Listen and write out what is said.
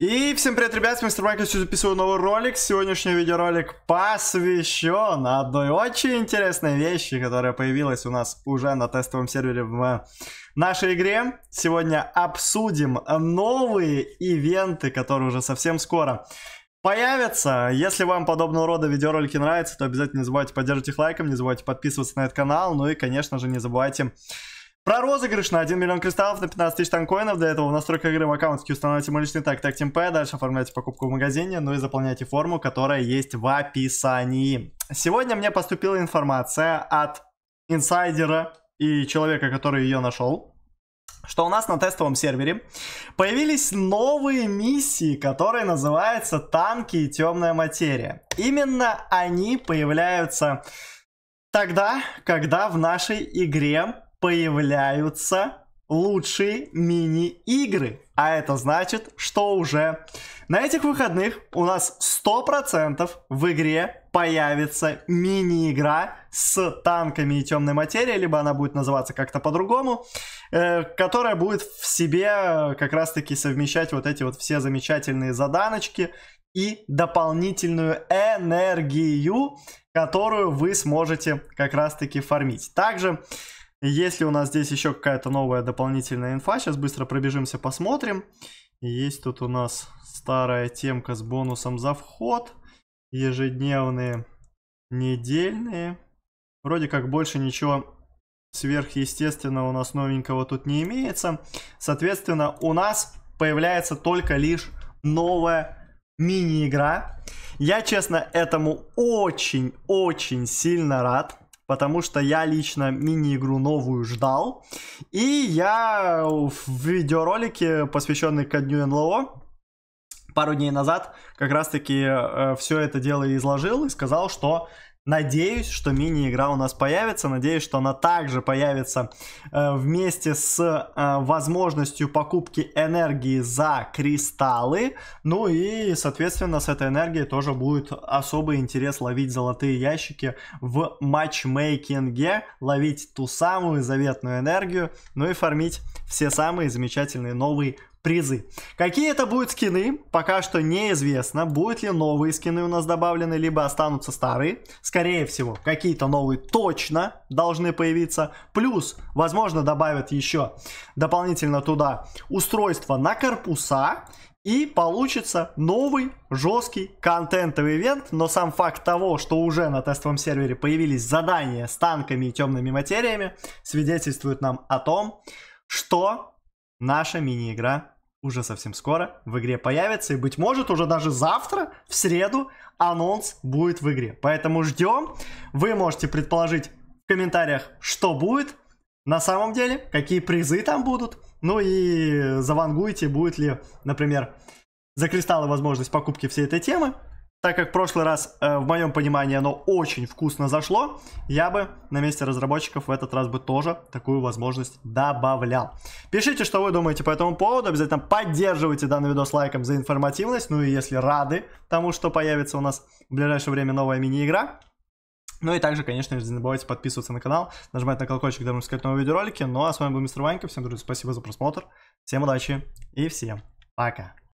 И всем привет, ребят, мистер Майкл, сегодня записываю новый ролик. Сегодняшний видеоролик посвящен одной очень интересной вещи, которая появилась у нас уже на тестовом сервере в нашей игре. Сегодня обсудим новые ивенты, которые уже совсем скоро появятся. Если вам подобного рода видеоролики нравятся, то обязательно не забывайте поддерживать их лайком, не забывайте подписываться на этот канал, ну и, конечно же, не забывайте про розыгрыш на 1 миллион кристаллов на 15 тысяч танкоинов. Для этого в настройках игры в аккаунте установите мой личный так, так темпе, дальше оформляйте покупку в магазине, ну и заполняйте форму, которая есть в описании. Сегодня мне поступила информация от инсайдера и человека, который ее нашел, что у нас на тестовом сервере появились новые миссии, которые называются «Танки и темная материя». Именно они появляются тогда, когда в нашей игре появляются лучшие мини-игры. А это значит, что уже на этих выходных у нас 100% в игре появится мини-игра с танками и темной материей, либо она будет называться как-то по-другому, э, которая будет в себе как раз-таки совмещать вот эти вот все замечательные заданочки и дополнительную энергию, которую вы сможете как раз-таки фармить. Также если у нас здесь еще какая-то новая дополнительная инфа, сейчас быстро пробежимся, посмотрим. Есть тут у нас старая темка с бонусом за вход. Ежедневные, недельные. Вроде как больше ничего сверхъестественного у нас новенького тут не имеется. Соответственно, у нас появляется только лишь новая мини-игра. Я, честно, этому очень-очень сильно рад потому что я лично мини-игру новую ждал. И я в видеоролике, посвященный ко дню НЛО, пару дней назад как раз-таки э, все это дело изложил и сказал, что Надеюсь, что мини-игра у нас появится. Надеюсь, что она также появится э, вместе с э, возможностью покупки энергии за кристаллы. Ну и, соответственно, с этой энергией тоже будет особый интерес ловить золотые ящики в матчмейкинге, ловить ту самую заветную энергию, ну и фармить все самые замечательные новые призы. Какие это будут скины, пока что неизвестно. Будут ли новые скины у нас добавлены, либо останутся старые. Скорее всего, какие-то новые точно должны появиться. Плюс, возможно, добавят еще дополнительно туда устройство на корпуса. И получится новый жесткий контентовый ивент, но сам факт того, что уже на тестовом сервере появились задания с танками и темными материями, свидетельствует нам о том, что наша мини-игра уже совсем скоро в игре появится. И, быть может, уже даже завтра, в среду, анонс будет в игре. Поэтому ждем. Вы можете предположить в комментариях, что будет на самом деле, какие призы там будут. Ну и завангуйте, будет ли, например, за кристаллы возможность покупки всей этой темы так как в прошлый раз, э, в моем понимании, оно очень вкусно зашло, я бы на месте разработчиков в этот раз бы тоже такую возможность добавлял. Пишите, что вы думаете по этому поводу, обязательно поддерживайте данный видос лайком за информативность, ну и если рады тому, что появится у нас в ближайшее время новая мини-игра, ну и также, конечно не забывайте подписываться на канал, нажимать на колокольчик, дабы не искать новые видеоролики. Ну а с вами был Мистер Ванька, всем, друзья, спасибо за просмотр, всем удачи и всем пока!